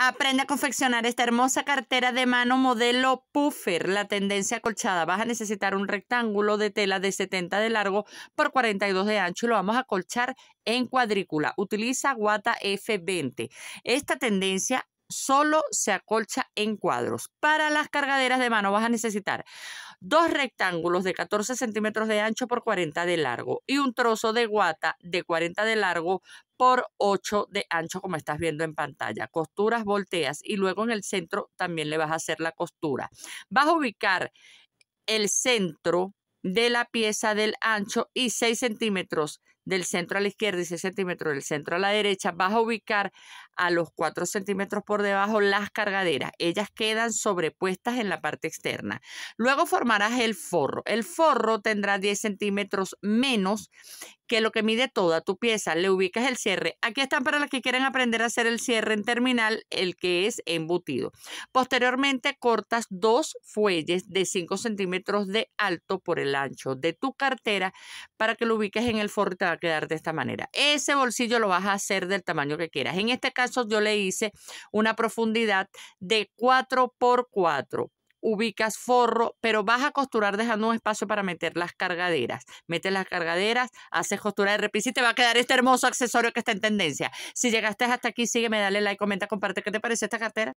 Aprende a confeccionar esta hermosa cartera de mano modelo puffer, la tendencia acolchada. Vas a necesitar un rectángulo de tela de 70 de largo por 42 de ancho y lo vamos a colchar en cuadrícula. Utiliza guata F20. Esta tendencia solo se acolcha en cuadros. Para las cargaderas de mano vas a necesitar dos rectángulos de 14 centímetros de ancho por 40 de largo y un trozo de guata de 40 de largo por 8 de ancho como estás viendo en pantalla. Costuras, volteas y luego en el centro también le vas a hacer la costura. Vas a ubicar el centro de la pieza del ancho y 6 centímetros del centro a la izquierda y 6 centímetros del centro a la derecha, vas a ubicar a los 4 centímetros por debajo las cargaderas. Ellas quedan sobrepuestas en la parte externa. Luego formarás el forro. El forro tendrá 10 centímetros menos que lo que mide toda tu pieza. Le ubicas el cierre. Aquí están para las que quieren aprender a hacer el cierre en terminal, el que es embutido. Posteriormente cortas dos fuelles de 5 centímetros de alto por el ancho de tu cartera para que lo ubiques en el forro y te va a quedar de esta manera. Ese bolsillo lo vas a hacer del tamaño que quieras. En este caso, yo le hice una profundidad de 4 por 4 ubicas forro, pero vas a costurar dejando un espacio para meter las cargaderas. mete las cargaderas, haces costura de repisa y te va a quedar este hermoso accesorio que está en tendencia. Si llegaste hasta aquí, sígueme, dale like, comenta, comparte qué te parece esta cartera.